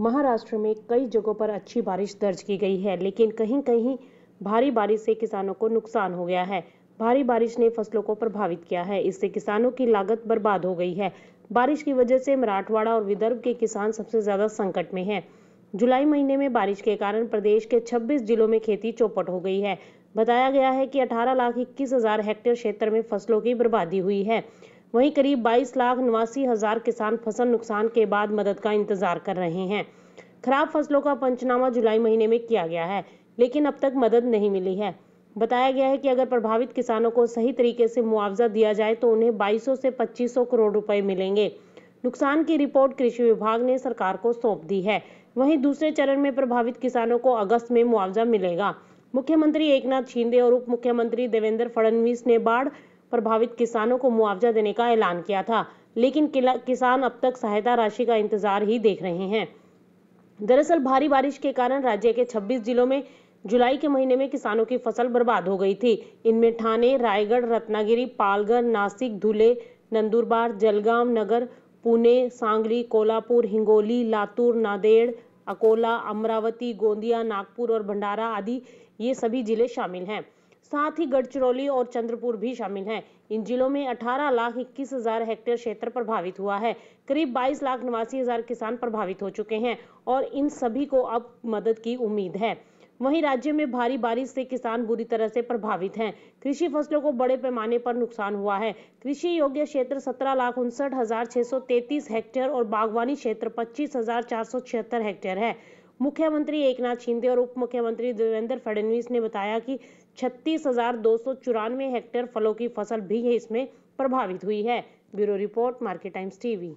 महाराष्ट्र में कई जगहों पर अच्छी बारिश दर्ज की गई है लेकिन कहीं कहीं भारी बारिश से किसानों को नुकसान हो गया है भारी बारिश ने फसलों को प्रभावित किया है इससे किसानों की लागत बर्बाद हो गई है बारिश की वजह से मराठवाड़ा और विदर्भ के किसान सबसे ज्यादा संकट में हैं। जुलाई महीने में बारिश के कारण प्रदेश के 26 जिलों में खेती चौपट हो गई है बताया गया है कि 18 लाख इक्कीस हजार हेक्टेयर क्षेत्र में फसलों की बर्बादी हुई है वहीं करीब बाईस लाख नवासी हजार किसान फसल नुकसान के बाद मदद का इंतजार कर रहे हैं खराब फसलों का पंचनामा जुलाई महीने में किया गया है लेकिन अब तक मदद नहीं मिली है बताया गया है कि अगर प्रभावित किसानों को सही तरीके से मुआवजा दिया जाए तो उन्हें 2200 से 2500 करोड़ रुपए मिलेंगे नुकसान की रिपोर्ट कृषि विभाग ने सरकार को सौंप दी है वहीं दूसरे चरण में प्रभावित किसानों को अगस्त में मुआवजा मिलेगा मुख्यमंत्री एकनाथ शिंदे और उप मुख्यमंत्री देवेंद्र फडणवीस ने बाढ़ प्रभावित किसानों को मुआवजा देने का ऐलान किया था लेकिन किसान अब तक सहायता राशि का इंतजार ही देख रहे हैं दरअसल भारी बारिश के कारण राज्य के 26 जिलों में जुलाई के महीने में किसानों की फसल बर्बाद हो गई थी इनमें ठाणे रायगढ़ रत्नागिरी पालगढ़ नासिक धुले नंदुरबार जलगांव नगर पुणे सांगली कोलापुर हिंगोली लातूर नादेड़ अकोला अमरावती गोंदिया नागपुर और भंडारा आदि ये सभी जिले शामिल हैं साथ ही गढ़चिरौली और चंद्रपुर भी शामिल हैं इन जिलों में अठारह लाख इक्कीस हजार हेक्टेयर क्षेत्र प्रभावित हुआ है करीब बाईस लाख नवासी हजार किसान प्रभावित हो चुके हैं और इन सभी को अब मदद की उम्मीद है वहीं राज्य में भारी बारिश से किसान बुरी तरह से प्रभावित हैं कृषि फसलों को बड़े पैमाने पर नुकसान हुआ है कृषि योग्य क्षेत्र सत्रह लाख उनसठ हजार छह सौ तैतीस हेक्टेयर और बागवानी क्षेत्र पच्चीस हजार चार सौ छिहत्तर हेक्टेयर है मुख्यमंत्री एकनाथ शिंदे और उप मुख्यमंत्री देवेंद्र फडणवीस ने बताया कि छत्तीस हजार दो सौ चौरानवे हेक्टेयर फलों की फसल भी इसमें प्रभावित हुई है bureau report Market Times TV